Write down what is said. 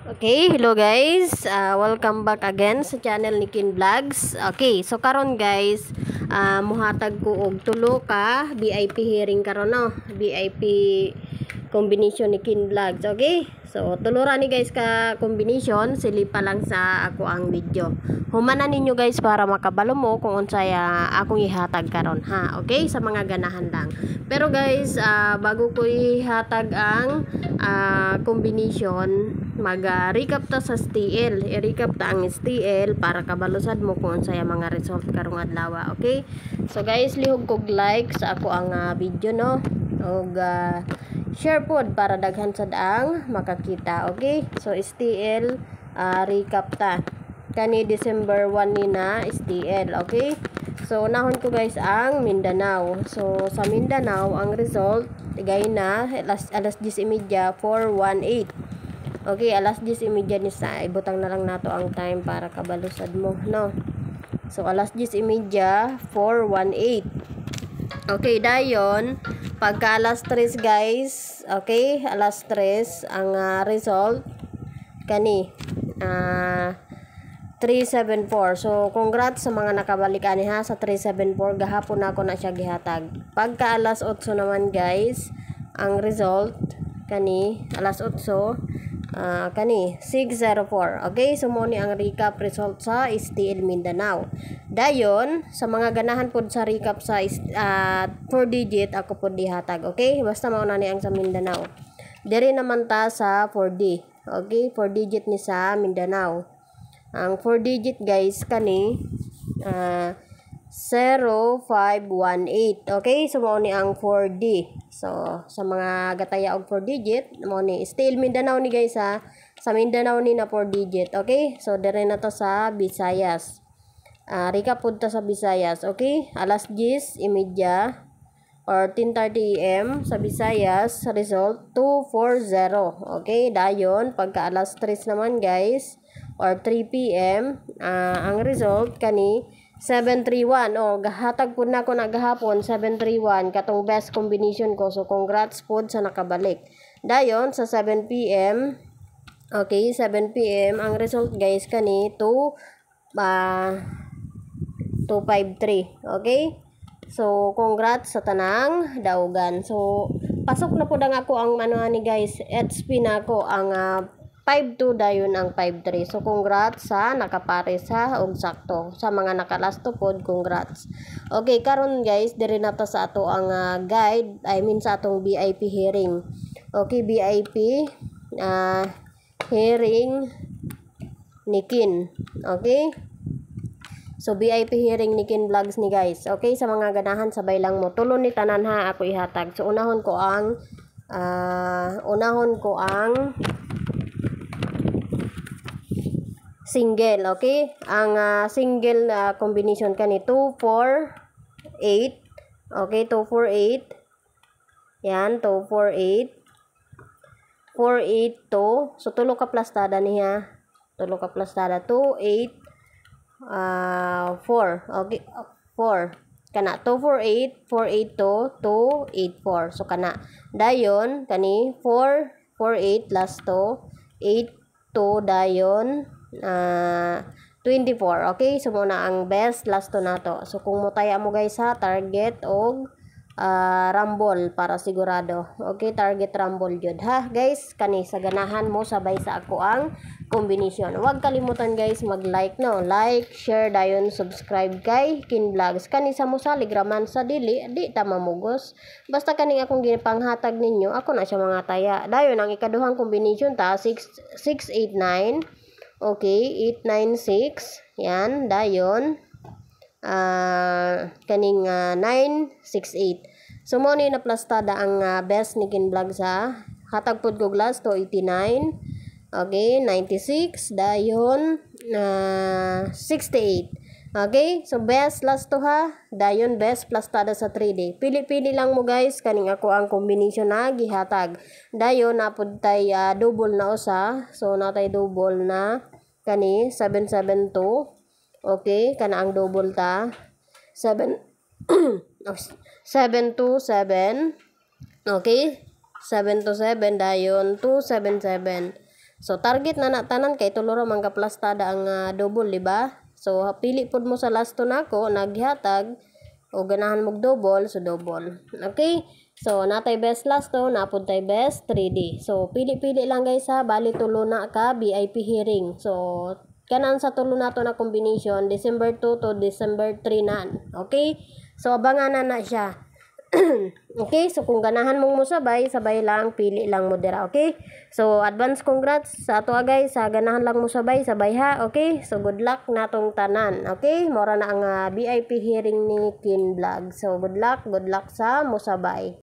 Okay, hello guys. Uh, welcome back again sa channel ni Kin Vlogs. Okay, so karon guys, uh, muhatag ko og tulo ka VIP hearing karon no. VIP combination ni Kin Vlogs. Okay? So, tulura ni guys ka combination. Sili pa lang sa ako ang video. Humana ninyo guys para makabalo mo kung unsaya ah, akong ihatag karon ha. Okay? Sa mga ganahan lang. Pero guys, uh, bago ko ihatag ang uh, combination, mag-recap uh, ta sa STL. I-recap ta ang STL para kabalusad mo kung unsaya mga result karong adlaw. Okay? So guys, lihog kog like sa ako ang uh, video no. Og uh, share pod para daghan sad ang makakita okay so STL uh, ah, recap ta kani December 1 ni na STL okay so nahon ko guys ang Mindanao so sa Mindanao ang result gay na alas alas 10:30 418 Okay, alas 10 e imidya ni sa ibutang na lang nato ang time para kabalusad mo, no. So alas 10 imidya 418. Okay, dayon, pagka alas 3 guys, okay, alas 3 ang uh, result kani uh, ah, 374. So, congrats sa mga nakabalik ani ha sa 374 gahapon na ako na siya gihatag. Pagka alas 8 naman guys, ang result kani alas 8 uh, kani 604 okay so mo ni ang recap result sa STL Mindanao dayon sa mga ganahan pod sa recap sa uh, four digit ako pod dihatag okay basta mao na ni ang sa Mindanao diri naman ta sa 4D okay 4 digit ni sa Mindanao ang 4 digit guys kani uh, 0518. Okay, so mao ni ang 4D. So sa mga gataya og 4 digit, mao ni still Mindanao ni guys ha. Sa Mindanao ni na 4 digit, okay? So dire na to sa Visayas. Uh, ah, Rika punta sa Visayas, okay? Alas 10 imedya or 10:30 AM sa Visayas, result 240. Okay, dayon pagka alas 3 naman guys or 3 PM, uh, ang result kani 731. O, gahatag po na ko na gahapon, 731. Katong best combination ko. So, congrats po sa nakabalik. Dayon, sa 7pm, okay, 7pm, ang result guys kani 2, uh, 253. Okay? So, congrats sa tanang daugan. So, pasok na pud ang ako ang manuha ni guys. ets na ako ang uh, 5-2 dayon ang 5-3. So, congrats sa nakapares ha, og sakto. Sa mga nakalasto pod, congrats. Okay, karon guys, dire na ta sa ato ang uh, guide, I mean sa atong VIP hearing. Okay, VIP uh, ah, hearing ni Kin. Okay? So, VIP hearing ni Kin Vlogs ni guys. Okay, sa mga ganahan, sabay lang mo. Tulon ni Tanan ha, ako ihatag. So, unahon ko ang, uh, unahon ko ang single, okay? Ang uh, single na uh, combination ka ni 2, 4, 8. Okay, 2, 4, 8. Yan, 2, 4, 8. 4, 8, So, tulo ka plus plastada niya. Tulo ka plastada. 2, 8, uh, 4. Okay, 4 kana 248 482 284 so kana dayon kani 448 plus 2 8 82 dayon uh, ah, 24. Okay, so muna ang best, last to na So kung mutaya mo guys ha, target og uh, rumble para sigurado. Okay, target rumble jud ha. Guys, kani sa ganahan mo sabay sa ako ang combination. Huwag kalimutan guys mag-like no. Like, share dayon, subscribe kay Kin Vlogs. Kani sa mo sa sa dili, di tama mugos Basta kani akong ginipanghatag ninyo, ako na siya mga taya. Dayon ang ikaduhang combination ta 6 689 Okay, 896. Yan, dayon. Uh, kaning uh, 968. So, mo ni plastada ang uh, best ni Kinblag sa hatag pod ko glass to Okay, 96. Dayon, uh, ah, 68. Okay? So, best last to ha. Dayon best plus tada sa 3D. Pili-pili lang mo guys. Kaning ako ang combination na gihatag. Dayon, napod tay uh, double na usa. So, natay double na. Kani, 772. Okay? Kana ang double ta. 7... 727. Okay? 727 dayon 277. So target na na tanan kay tulo ra mangka plus tada ang uh, double, di ba? So pili pud mo sa last nako naghihatag o ganahan mog double so double. Okay? So natay best last to, napod tay best 3D. So pili-pili lang guys ha, bali tulo na ka VIP hearing. So kanan sa tulo na to na combination December 2 to December 3 na. Okay? So abangan na na siya. okay, so kung ganahan mong mo sabay, sabay lang, pili lang mo dira, okay? So, advance congrats sa ato ah, guys, sa ganahan lang mo sabay, sabay ha, okay? So, good luck natong tanan, okay? Mora na ang uh, ah, VIP hearing ni Kin Vlog. So, good luck, good luck sa mo sabay.